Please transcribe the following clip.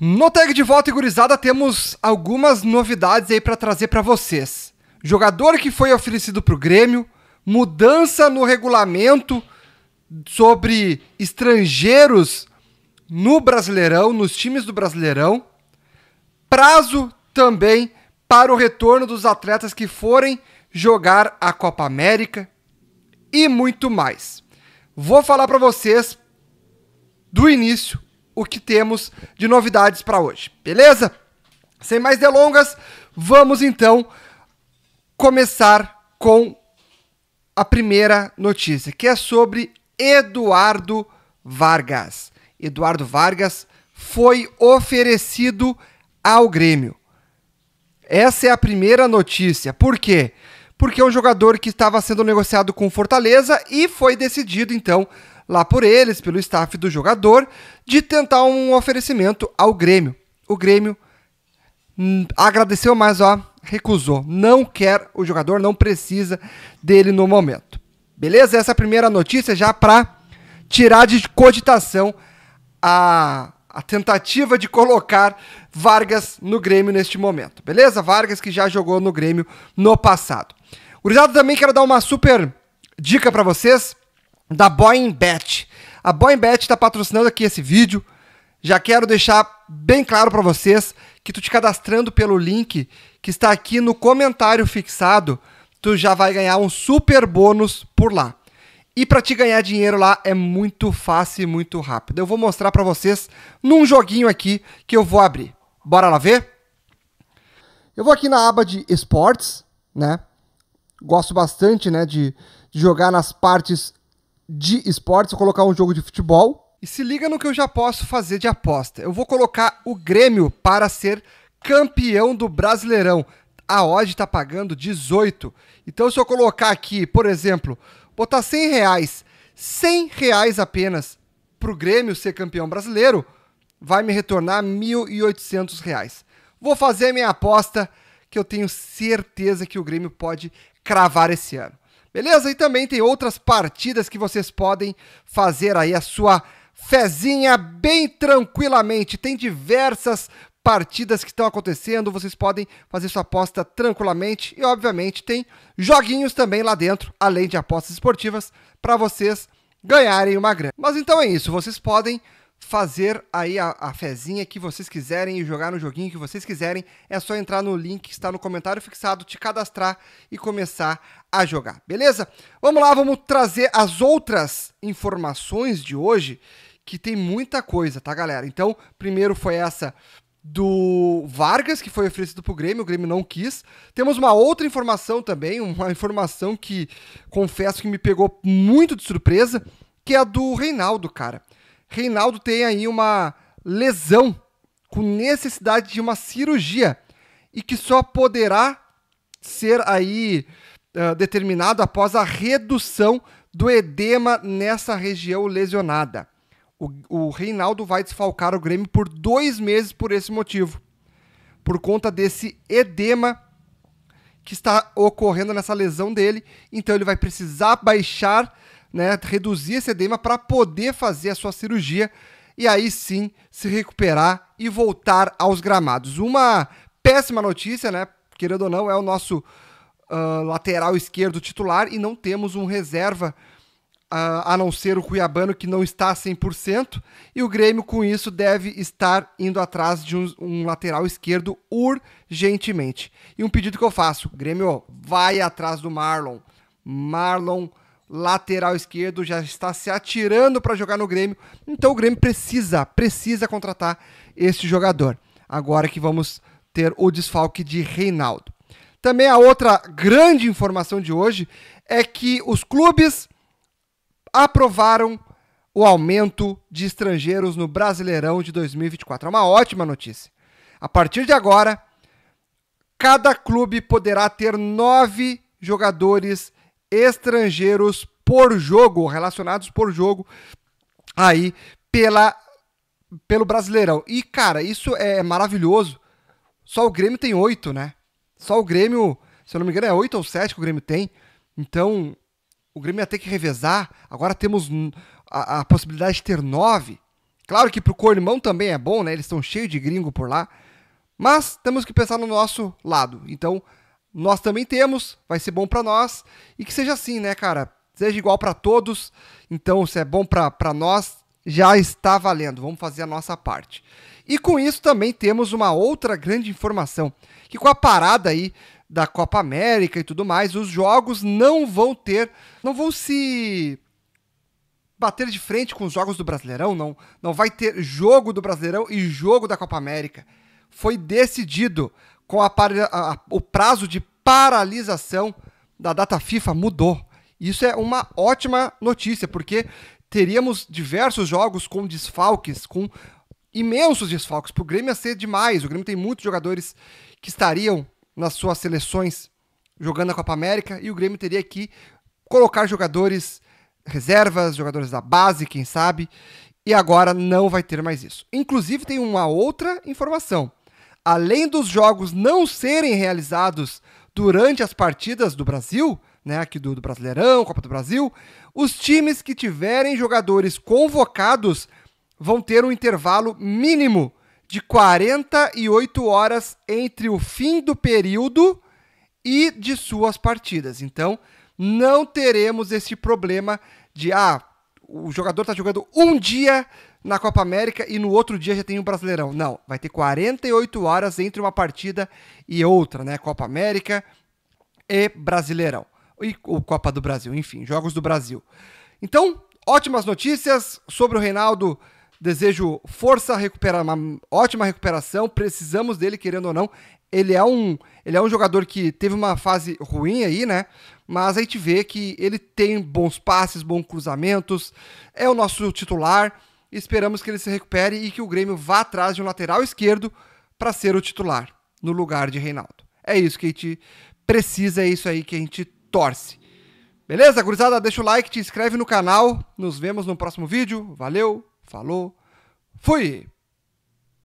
No tag de volta e gurizada temos algumas novidades aí para trazer para vocês. Jogador que foi oferecido para o Grêmio, mudança no regulamento sobre estrangeiros no Brasileirão, nos times do Brasileirão, prazo também para o retorno dos atletas que forem jogar a Copa América e muito mais. Vou falar para vocês do início o que temos de novidades para hoje, beleza? Sem mais delongas, vamos então começar com a primeira notícia, que é sobre Eduardo Vargas. Eduardo Vargas foi oferecido ao Grêmio. Essa é a primeira notícia. Por quê? porque é um jogador que estava sendo negociado com Fortaleza e foi decidido então lá por eles, pelo staff do jogador, de tentar um oferecimento ao Grêmio. O Grêmio hum, agradeceu, mas ó, recusou. Não quer o jogador, não precisa dele no momento. Beleza? Essa é a primeira notícia já para tirar de cogitação a, a tentativa de colocar Vargas no Grêmio neste momento. Beleza? Vargas que já jogou no Grêmio no passado. Gurizada, também quero dar uma super dica para vocês da Boeing Bet. A Boeing Bet está patrocinando aqui esse vídeo. Já quero deixar bem claro para vocês que tu te cadastrando pelo link que está aqui no comentário fixado, tu já vai ganhar um super bônus por lá. E para te ganhar dinheiro lá é muito fácil e muito rápido. Eu vou mostrar para vocês num joguinho aqui que eu vou abrir. Bora lá ver? Eu vou aqui na aba de esportes, né? gosto bastante, né, de, de jogar nas partes de esportes, vou colocar um jogo de futebol. E se liga no que eu já posso fazer de aposta. Eu vou colocar o Grêmio para ser campeão do Brasileirão. A odd está pagando 18. Então, se eu colocar aqui, por exemplo, botar 100 reais, 100 reais apenas para o Grêmio ser campeão brasileiro, vai me retornar 1.800 reais. Vou fazer a minha aposta, que eu tenho certeza que o Grêmio pode cravar esse ano. Beleza? E também tem outras partidas que vocês podem fazer aí a sua fezinha bem tranquilamente. Tem diversas partidas que estão acontecendo, vocês podem fazer sua aposta tranquilamente e obviamente tem joguinhos também lá dentro, além de apostas esportivas para vocês ganharem uma grana. Mas então é isso, vocês podem fazer aí a, a, fezinha que vocês quiserem e jogar no joguinho que vocês quiserem. É só entrar no link que está no comentário fixado, te cadastrar e começar a jogar, beleza? Vamos lá, vamos trazer as outras informações de hoje, que tem muita coisa, tá, galera? Então, primeiro foi essa do Vargas, que foi oferecido para o Grêmio, o Grêmio não quis. Temos uma outra informação também, uma informação que confesso que me pegou muito de surpresa, que é a do Reinaldo, cara. Reinaldo tem aí uma lesão com necessidade de uma cirurgia e que só poderá ser aí uh, determinado após a redução do edema nessa região lesionada. O, o Reinaldo vai desfalcar o Grêmio por dois meses por esse motivo, por conta desse edema que está ocorrendo nessa lesão dele. Então ele vai precisar baixar né, reduzir esse edema para poder fazer a sua cirurgia e aí sim se recuperar e voltar aos gramados. Uma péssima notícia, né? Querendo ou não, é o nosso uh, lateral esquerdo titular e não temos um reserva uh, a não ser o Cuiabano que não está 100% e o Grêmio com isso deve estar indo atrás de um, um lateral esquerdo urgentemente. E um pedido que eu faço, Grêmio, vai atrás do Marlon. Marlon lateral esquerdo, já está se atirando para jogar no Grêmio. Então o Grêmio precisa, precisa contratar esse jogador. Agora que vamos ter o desfalque de Reinaldo. Também a outra grande informação de hoje é que os clubes aprovaram o aumento de estrangeiros no Brasileirão de 2024. É uma ótima notícia. A partir de agora, cada clube poderá ter nove jogadores estrangeiros estrangeiros por jogo, relacionados por jogo aí pela pelo Brasileirão. E cara, isso é maravilhoso. Só o Grêmio tem oito, né? Só o Grêmio, se eu não me engano, é oito ou sete que o Grêmio tem. Então, o Grêmio ia ter que revezar. Agora temos a, a possibilidade de ter nove. Claro que pro Corrimão também é bom, né? Eles estão cheios de gringo por lá. Mas temos que pensar no nosso lado. Então, nós também temos, vai ser bom para nós e que seja assim, né, cara? Seja igual para todos. Então, se é bom para nós, já está valendo. Vamos fazer a nossa parte. E com isso também temos uma outra grande informação, que com a parada aí da Copa América e tudo mais, os jogos não vão ter, não vão se bater de frente com os jogos do Brasileirão, não, não vai ter jogo do Brasileirão e jogo da Copa América. Foi decidido, com a, a, o prazo de paralisação da data FIFA mudou. Isso é uma ótima notícia, porque teríamos diversos jogos com desfalques, com imensos desfalques. Para o Grêmio ia ser demais. O Grêmio tem muitos jogadores que estariam nas suas seleções jogando a Copa América e o Grêmio teria que colocar jogadores reservas, jogadores da base, quem sabe. E agora não vai ter mais isso. Inclusive, tem uma outra informação além dos jogos não serem realizados durante as partidas do Brasil, né, aqui do, do Brasileirão, Copa do Brasil, os times que tiverem jogadores convocados vão ter um intervalo mínimo de 48 horas entre o fim do período e de suas partidas. Então, não teremos esse problema de ah, o jogador está jogando um dia, na Copa América e no outro dia já tem o um Brasileirão. Não, vai ter 48 horas entre uma partida e outra, né? Copa América e Brasileirão. E o Copa do Brasil, enfim, jogos do Brasil. Então, ótimas notícias sobre o Reinaldo. Desejo força, recuperar uma ótima recuperação. Precisamos dele, querendo ou não. Ele é um, ele é um jogador que teve uma fase ruim aí, né? Mas a gente vê que ele tem bons passes, bons cruzamentos, é o nosso titular Esperamos que ele se recupere e que o Grêmio vá atrás de um lateral esquerdo para ser o titular no lugar de Reinaldo. É isso que a gente precisa, é isso aí que a gente torce. Beleza, gurizada? Deixa o like, te inscreve no canal. Nos vemos no próximo vídeo. Valeu, falou, fui!